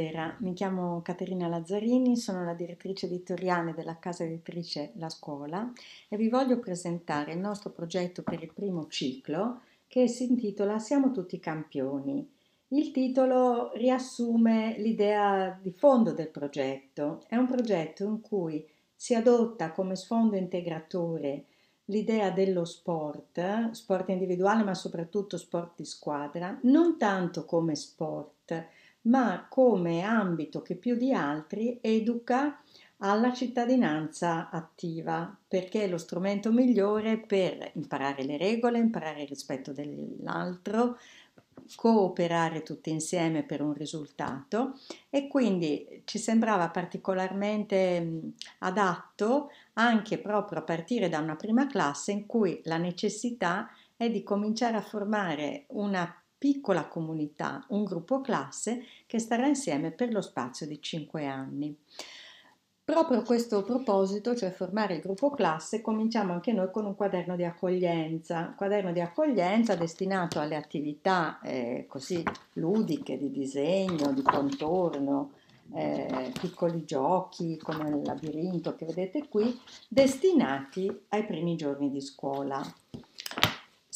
Buonasera, mi chiamo Caterina Lazzarini, sono la direttrice editoriale della casa editrice La Scuola e vi voglio presentare il nostro progetto per il primo ciclo che si intitola Siamo tutti campioni. Il titolo riassume l'idea di fondo del progetto. È un progetto in cui si adotta come sfondo integratore l'idea dello sport, sport individuale ma soprattutto sport di squadra, non tanto come sport ma come ambito che più di altri educa alla cittadinanza attiva, perché è lo strumento migliore per imparare le regole, imparare il rispetto dell'altro, cooperare tutti insieme per un risultato e quindi ci sembrava particolarmente adatto anche proprio a partire da una prima classe in cui la necessità è di cominciare a formare una piccola comunità, un gruppo classe che starà insieme per lo spazio di 5 anni. Proprio a questo proposito, cioè formare il gruppo classe, cominciamo anche noi con un quaderno di accoglienza, un quaderno di accoglienza destinato alle attività eh, così ludiche di disegno, di contorno, eh, piccoli giochi come il labirinto che vedete qui, destinati ai primi giorni di scuola.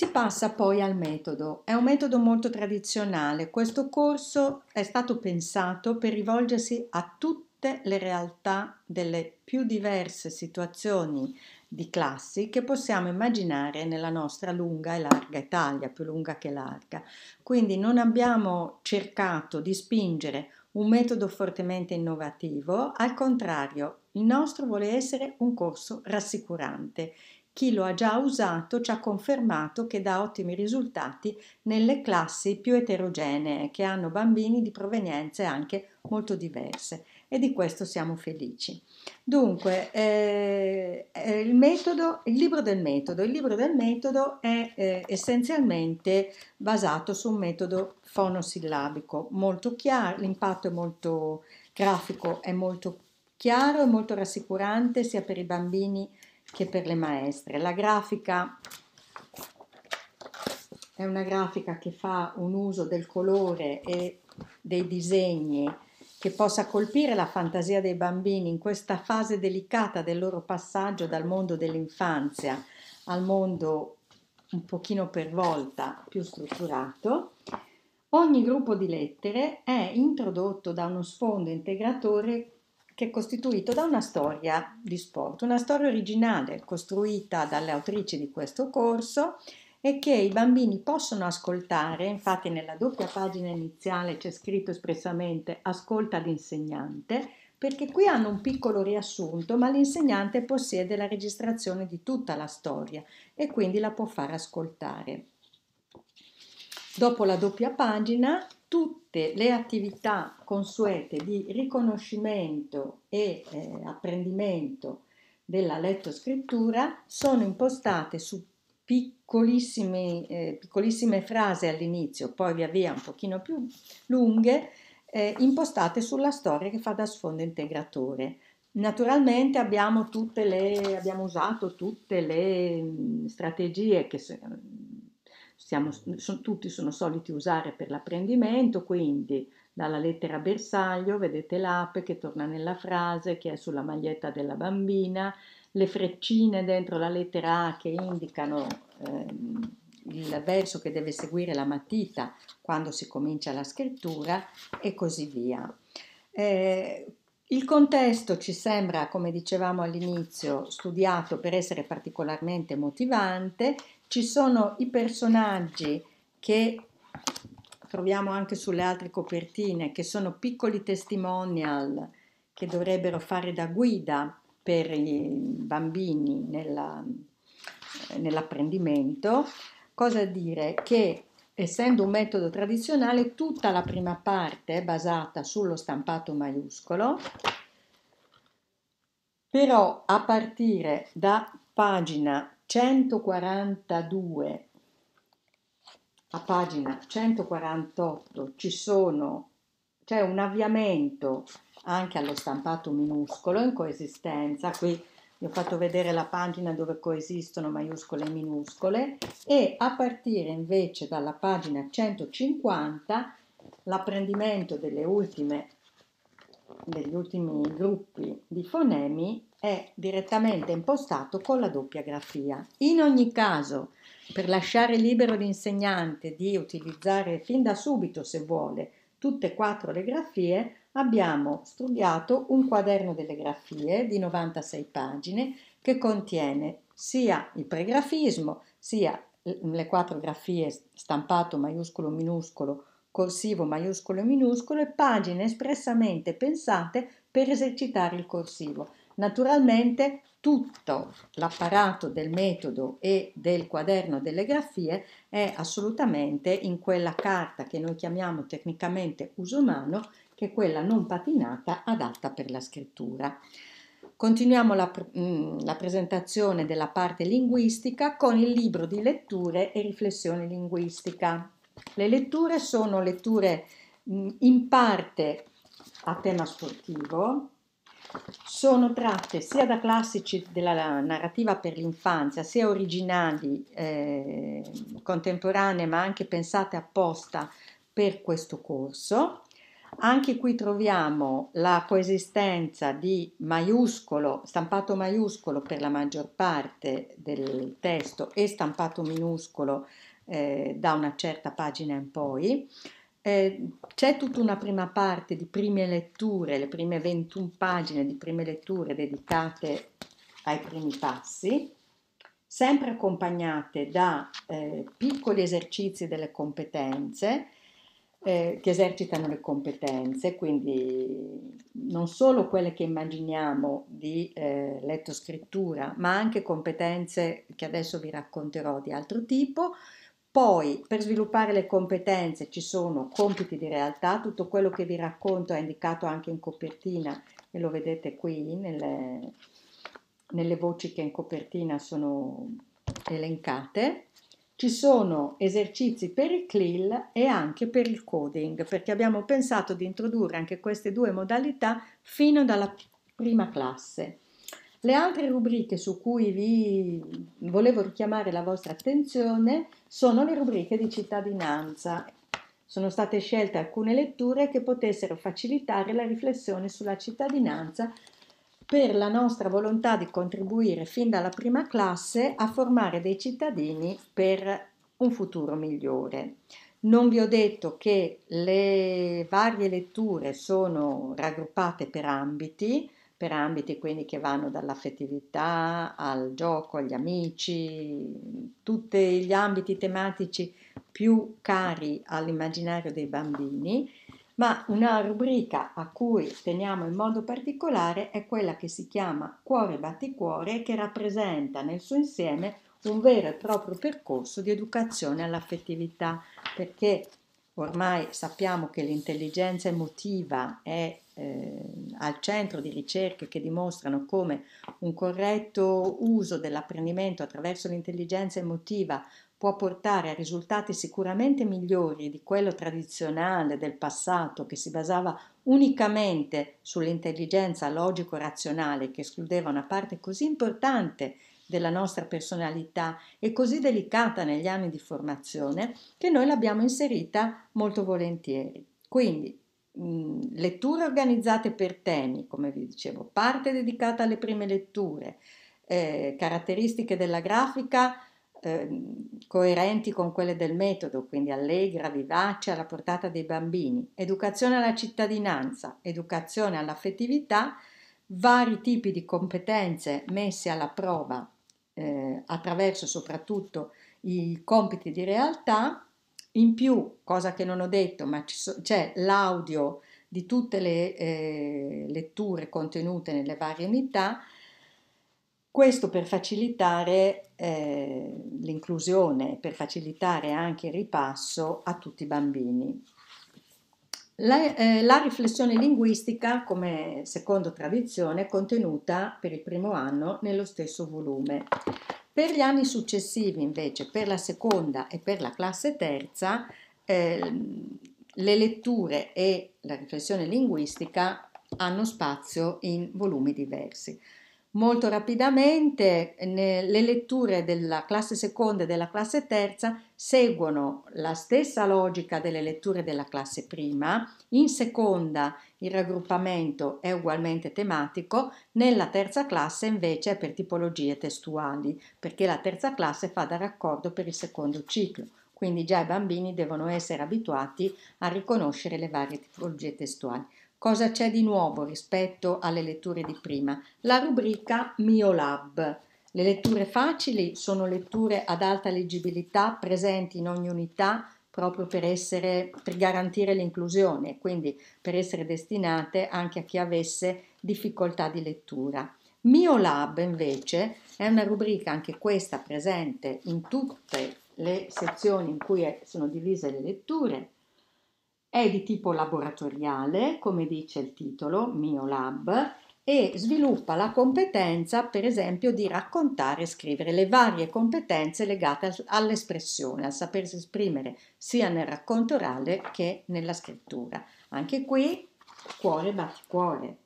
Si passa poi al metodo. È un metodo molto tradizionale. Questo corso è stato pensato per rivolgersi a tutte le realtà delle più diverse situazioni di classi che possiamo immaginare nella nostra lunga e larga Italia, più lunga che larga. Quindi non abbiamo cercato di spingere un metodo fortemente innovativo, al contrario, il nostro vuole essere un corso rassicurante chi lo ha già usato ci ha confermato che dà ottimi risultati nelle classi più eterogenee, che hanno bambini di provenienze anche molto diverse e di questo siamo felici. Dunque, eh, eh il, metodo, il libro del metodo. Il libro del metodo è eh, essenzialmente basato su un metodo fonosillabico molto chiaro, l'impatto è molto grafico, è molto chiaro e molto rassicurante sia per i bambini che per le maestre. La grafica è una grafica che fa un uso del colore e dei disegni che possa colpire la fantasia dei bambini in questa fase delicata del loro passaggio dal mondo dell'infanzia al mondo un pochino per volta più strutturato. Ogni gruppo di lettere è introdotto da uno sfondo integratore che è costituito da una storia di sport, una storia originale costruita dalle autrici di questo corso e che i bambini possono ascoltare, infatti nella doppia pagina iniziale c'è scritto espressamente ascolta l'insegnante, perché qui hanno un piccolo riassunto, ma l'insegnante possiede la registrazione di tutta la storia e quindi la può far ascoltare. Dopo la doppia pagina tutte le attività consuete di riconoscimento e eh, apprendimento della lettoscrittura sono impostate su piccolissime, eh, piccolissime frasi all'inizio, poi via via un pochino più lunghe, eh, impostate sulla storia che fa da sfondo integratore. Naturalmente abbiamo, le, abbiamo usato tutte le mm, strategie che sono siamo, sono, tutti sono soliti usare per l'apprendimento, quindi dalla lettera bersaglio vedete l'ape che torna nella frase che è sulla maglietta della bambina, le freccine dentro la lettera A che indicano ehm, il verso che deve seguire la matita quando si comincia la scrittura e così via. Eh, il contesto ci sembra, come dicevamo all'inizio, studiato per essere particolarmente motivante ci sono i personaggi che troviamo anche sulle altre copertine, che sono piccoli testimonial che dovrebbero fare da guida per i bambini nella, nell'apprendimento. Cosa dire? Che essendo un metodo tradizionale, tutta la prima parte è basata sullo stampato maiuscolo, però a partire da pagina 142 a pagina 148 ci sono c'è un avviamento anche allo stampato minuscolo in coesistenza qui vi ho fatto vedere la pagina dove coesistono maiuscole e minuscole e a partire invece dalla pagina 150 l'apprendimento delle ultime degli ultimi gruppi di fonemi è direttamente impostato con la doppia grafia. In ogni caso, per lasciare libero l'insegnante di utilizzare fin da subito, se vuole, tutte e quattro le grafie, abbiamo studiato un quaderno delle grafie di 96 pagine che contiene sia il pregrafismo, sia le quattro grafie stampato maiuscolo minuscolo, corsivo maiuscolo minuscolo e pagine espressamente pensate per esercitare il corsivo. Naturalmente tutto l'apparato del metodo e del quaderno delle grafie è assolutamente in quella carta che noi chiamiamo tecnicamente uso umano, che è quella non patinata adatta per la scrittura. Continuiamo la, mm, la, presentazione della parte linguistica con il libro di letture e riflessione linguistica. Le letture sono letture mm, in parte a tema sportivo, sono tratte sia da classici della narrativa per l'infanzia, sia originali eh, contemporanee, ma anche pensate apposta per questo corso. Anche qui troviamo la coesistenza di maiuscolo, stampato maiuscolo per la maggior parte del testo e stampato minuscolo eh, da una certa pagina in poi eh, c'è tutta una prima parte di prime letture, le prime 21 pagine di prime letture dedicate ai primi passi, sempre accompagnate da eh, piccoli esercizi delle competenze eh, che esercitano le competenze, quindi non solo quelle che immaginiamo di eh, letto scrittura, ma anche competenze che adesso vi racconterò di altro tipo poi, per sviluppare le competenze ci sono compiti di realtà, tutto quello che vi racconto è indicato anche in copertina e lo vedete qui nelle, nelle voci che in copertina sono elencate. Ci sono esercizi per il CLIL e anche per il coding, perché abbiamo pensato di introdurre anche queste due modalità fino dalla prima classe. Le altre rubriche su cui vi volevo richiamare la vostra attenzione sono le rubriche di cittadinanza. Sono state scelte alcune letture che potessero facilitare la riflessione sulla cittadinanza per la nostra volontà di contribuire fin dalla prima classe a formare dei cittadini per un futuro migliore. Non vi ho detto che le varie letture sono raggruppate per ambiti, per ambiti quindi che vanno dall'affettività al gioco, agli amici, tutti gli ambiti tematici più cari all'immaginario dei bambini, ma una rubrica a cui teniamo in modo particolare è quella che si chiama Cuore batticuore che rappresenta nel suo insieme un vero e proprio percorso di educazione all'affettività, perché ormai sappiamo che l'intelligenza emotiva è eh, al centro di ricerche che dimostrano come un corretto uso dell'apprendimento attraverso l'intelligenza emotiva può portare a risultati sicuramente migliori di quello tradizionale del passato che si basava unicamente sull'intelligenza logico-razionale che escludeva una parte così importante della nostra personalità e così delicata negli anni di formazione che noi l'abbiamo inserita molto volentieri. Quindi Mm, letture organizzate per temi, come vi dicevo, parte dedicata alle prime letture, eh, caratteristiche della grafica eh, coerenti con quelle del metodo, quindi allegra, vivace, alla portata dei bambini, educazione alla cittadinanza, educazione all'affettività, vari tipi di competenze messe alla prova eh, attraverso soprattutto i compiti di realtà in più, cosa che non ho detto, ma c'è l'audio di tutte le eh, letture contenute nelle varie unità, questo per facilitare eh, l'inclusione, per facilitare anche il ripasso a tutti i bambini. La, eh, la, riflessione linguistica, come secondo tradizione, è contenuta per il primo anno nello stesso volume. Per gli anni successivi, invece, per la seconda e per la classe terza, eh, le letture e la riflessione linguistica hanno spazio in volumi diversi. Molto rapidamente le letture della classe seconda e della classe terza seguono la stessa logica delle letture della classe prima, in seconda il raggruppamento è ugualmente tematico, nella terza classe invece è per tipologie testuali, perché la terza classe fa da raccordo per il secondo ciclo, quindi già i bambini devono essere abituati a riconoscere le varie tipologie testuali. Cosa c'è di nuovo rispetto alle letture di prima? La rubrica Mio Lab. Le letture facili sono letture ad alta leggibilità presenti in ogni unità proprio per, essere, per garantire l'inclusione, quindi per essere destinate anche a chi avesse difficoltà di lettura. Mio Lab invece è una rubrica anche questa presente in tutte le sezioni in cui sono divise le letture è di tipo laboratoriale, come dice il titolo, Mio Lab, e sviluppa la competenza, per esempio, di raccontare e scrivere le varie competenze legate all'espressione, al sapersi esprimere sia nel racconto orale che nella scrittura. Anche qui cuore batti cuore,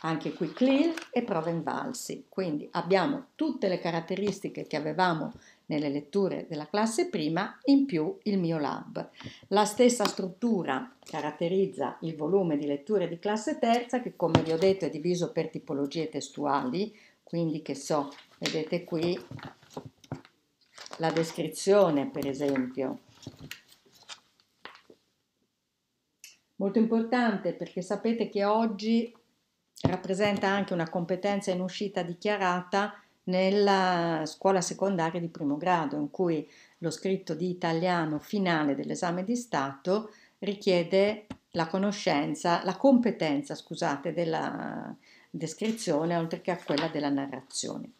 anche qui CLIL e prove invalsi. Quindi abbiamo tutte le caratteristiche che avevamo nelle letture della classe prima, in più il mio lab. La stessa struttura caratterizza il volume di letture di classe terza che come vi ho detto è diviso per tipologie testuali, quindi che so, vedete qui la descrizione per esempio molto importante perché sapete che oggi rappresenta anche una competenza in uscita dichiarata nella scuola secondaria di primo grado, in cui lo scritto di italiano finale dell'esame di Stato richiede la conoscenza, la competenza, scusate, della descrizione oltre che a quella della narrazione.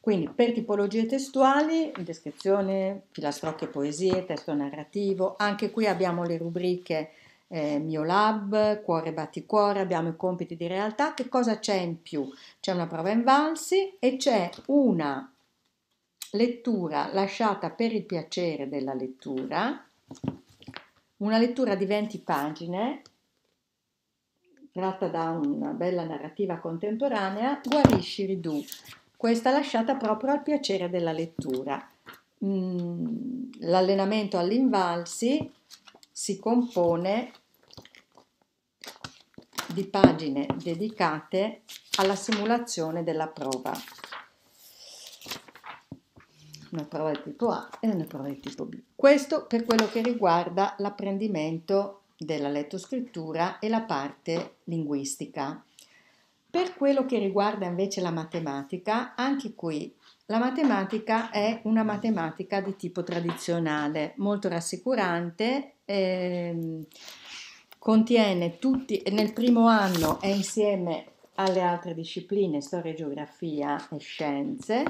Quindi per tipologie testuali, descrizione, filastrocche poesie, testo narrativo, anche qui abbiamo le rubriche eh, mio lab, cuore batti cuore, abbiamo i compiti di realtà, che cosa c'è in più? C'è una prova in valsi e c'è una lettura lasciata per il piacere della lettura, una lettura di 20 pagine tratta da una bella narrativa contemporanea, Guarisci Ridù, questa lasciata proprio al piacere della lettura. Mm, l'allenamento all'invalsi si compone di pagine dedicate alla simulazione della prova. Una prova di tipo A e una prova di tipo B. Questo per quello che riguarda l'apprendimento della lettoscrittura e la parte linguistica. Per quello che riguarda invece la matematica, anche qui la matematica è una matematica di tipo tradizionale, molto rassicurante eh, contiene tutti, nel primo anno è insieme alle altre discipline, storia, geografia e scienze,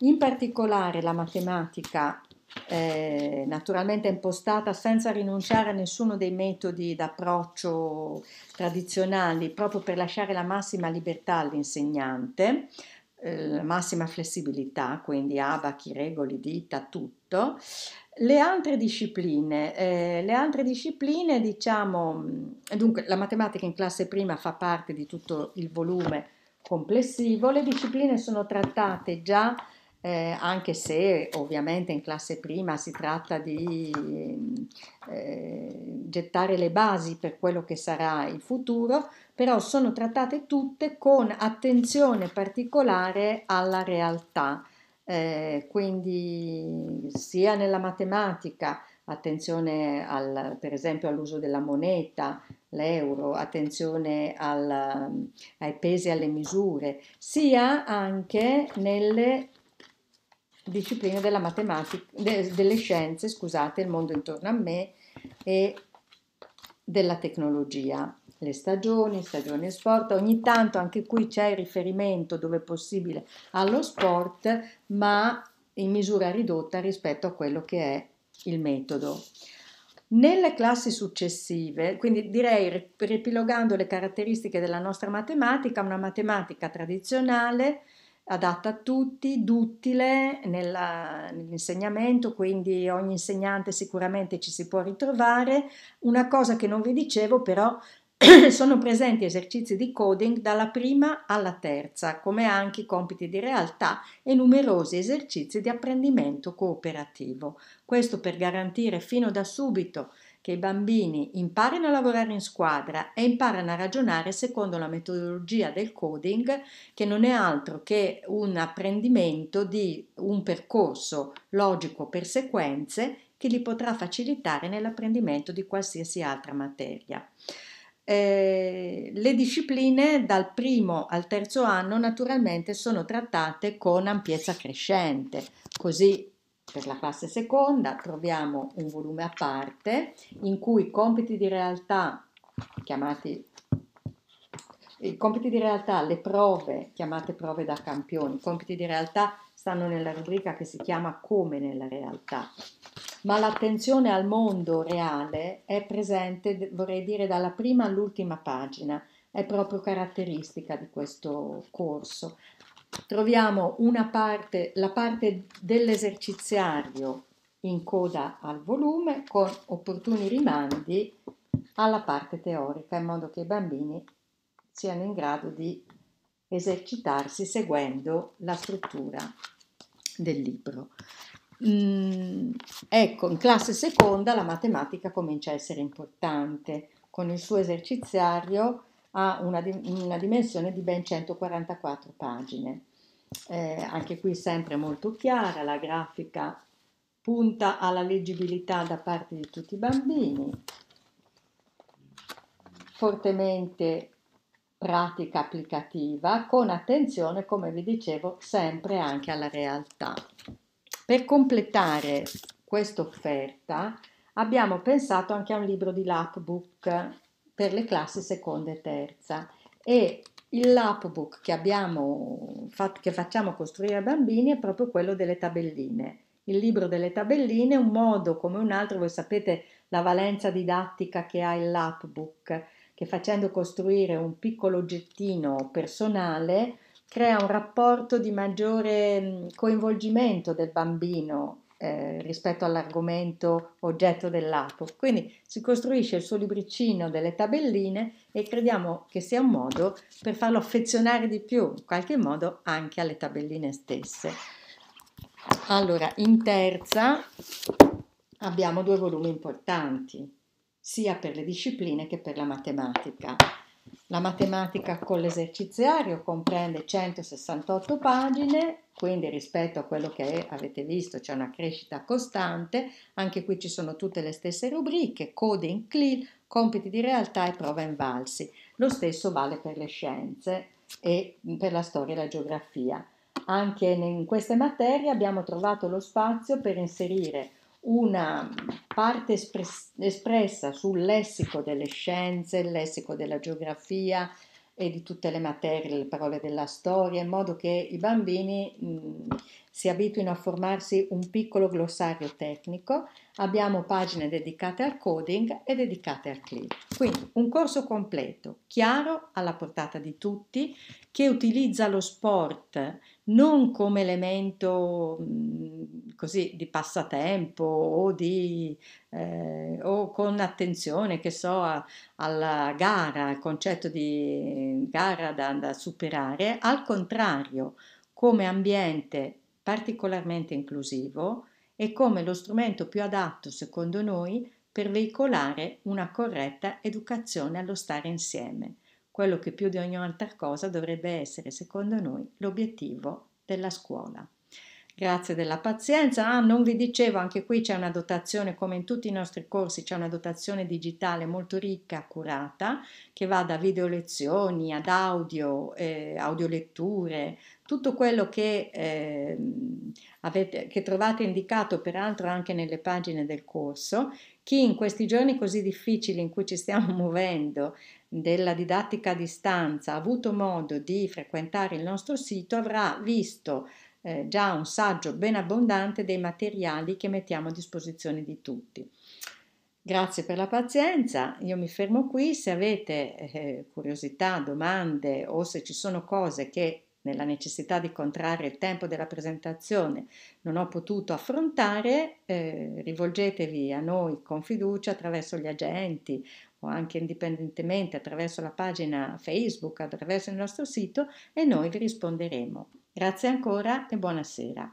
in particolare la matematica eh, naturalmente impostata senza rinunciare a nessuno dei metodi d'approccio tradizionali, proprio per lasciare la massima libertà all'insegnante, eh, massima flessibilità, quindi abachi, regoli, dita, tutto. Le altre discipline, eh, le altre discipline, diciamo, dunque la matematica in classe prima fa parte di tutto il volume complessivo, le discipline sono trattate già eh, anche se ovviamente in classe prima si tratta di eh, gettare le basi per quello che sarà il futuro, però sono trattate tutte con attenzione particolare alla realtà, eh, quindi sia nella matematica, attenzione al, per esempio all'uso della moneta, l'euro, attenzione al, ai pesi e alle misure, sia anche nelle discipline della matematica, de, delle scienze, scusate, il mondo intorno a me e della tecnologia. Le stagioni, stagioni sport, ogni tanto anche qui c'è il riferimento dove è possibile allo sport, ma in misura ridotta rispetto a quello che è il metodo. Nelle classi successive, quindi direi riepilogando le caratteristiche della nostra matematica, una matematica tradizionale adatta a tutti, duttile nella, nell'insegnamento, quindi ogni insegnante sicuramente ci si può ritrovare. Una cosa che non vi dicevo però sono presenti esercizi di coding dalla prima alla terza, come anche i compiti di realtà e numerosi esercizi di apprendimento cooperativo. Questo per garantire fino da subito che i bambini imparino a lavorare in squadra e imparano a ragionare secondo la metodologia del coding, che non è altro che un apprendimento di un percorso logico per sequenze che li potrà facilitare nell'apprendimento di qualsiasi altra materia. Eh, le discipline dal primo al terzo anno naturalmente sono trattate con ampiezza crescente, così per la classe seconda troviamo un volume a parte in cui i compiti di realtà chiamati i compiti di realtà, le prove chiamate prove da campioni, i compiti di realtà stanno nella rubrica che si chiama come nella realtà, ma l'attenzione al mondo reale è presente, vorrei dire, dalla prima all'ultima pagina, è proprio caratteristica di questo corso troviamo parte, la parte dell'eserciziario in coda al volume con opportuni rimandi alla parte teorica in modo che i bambini siano in grado di esercitarsi seguendo la struttura del libro. Mm, ecco, in classe seconda la matematica comincia a essere importante con il suo eserciziario ha una, una dimensione di ben 144 pagine. Eh, anche qui sempre molto chiara, la grafica punta alla leggibilità da parte di tutti i bambini, fortemente pratica applicativa, con attenzione, come vi dicevo, sempre anche alla realtà. Per completare questa offerta abbiamo pensato anche a un libro di lapbook per le classi seconda e terza e il lapbook che, abbiamo, che facciamo costruire ai bambini è proprio quello delle tabelline. Il libro delle tabelline è un modo come un altro, voi sapete la valenza didattica che ha il lapbook, che facendo costruire un piccolo oggettino personale crea un rapporto di maggiore coinvolgimento del bambino eh, rispetto all'argomento oggetto dell'apo. Quindi si costruisce il suo libricino delle tabelline e crediamo che sia un modo per farlo affezionare di più, in qualche modo, anche alle tabelline stesse. Allora, in terza abbiamo due volumi importanti, sia per le discipline che per la matematica. La matematica con l'eserciziario comprende 168 pagine, quindi rispetto a quello che avete visto c'è una crescita costante, anche qui ci sono tutte le stesse rubriche, coding, CLI, compiti di realtà e prova invalsi. Lo stesso vale per le scienze e per la storia e la geografia. Anche in queste materie abbiamo trovato lo spazio per inserire una parte espres- espressa sul lessico delle scienze, il lessico della geografia e di tutte le materie, le parole della storia, in modo che i bambini mh, si abituino a formarsi un piccolo glossario tecnico, abbiamo pagine dedicate al coding e dedicate al clip. Quindi un corso completo, chiaro, alla portata di tutti, che utilizza lo sport non come elemento mh, così di passatempo o, di, eh, o con attenzione che so a, alla gara, al concetto di gara da, da superare, al contrario come ambiente particolarmente inclusivo e come lo strumento più adatto, secondo noi, per veicolare una corretta educazione allo stare insieme, quello che più di ogni altra cosa dovrebbe essere, secondo noi, l'obiettivo della scuola. Grazie della pazienza. Ah, non vi dicevo, anche qui c'è una dotazione, come in tutti i nostri corsi, c'è una dotazione digitale molto ricca, accurata, che va da video lezioni ad audio, eh, audioletture, tutto quello che, eh, avete, che trovate indicato peraltro anche nelle pagine del corso. Chi in questi giorni così difficili in cui ci stiamo muovendo della didattica a distanza ha avuto modo di frequentare il nostro sito avrà visto eh, già un saggio ben abbondante dei materiali che mettiamo a disposizione di tutti. Grazie per la pazienza, io mi fermo qui, se avete eh, curiosità, domande o se ci sono cose che nella necessità di contrarre il tempo della presentazione non ho potuto affrontare, eh, rivolgetevi a noi con fiducia attraverso gli agenti o anche indipendentemente attraverso la pagina Facebook, attraverso il nostro sito e noi vi risponderemo. Grazie ancora e buonasera.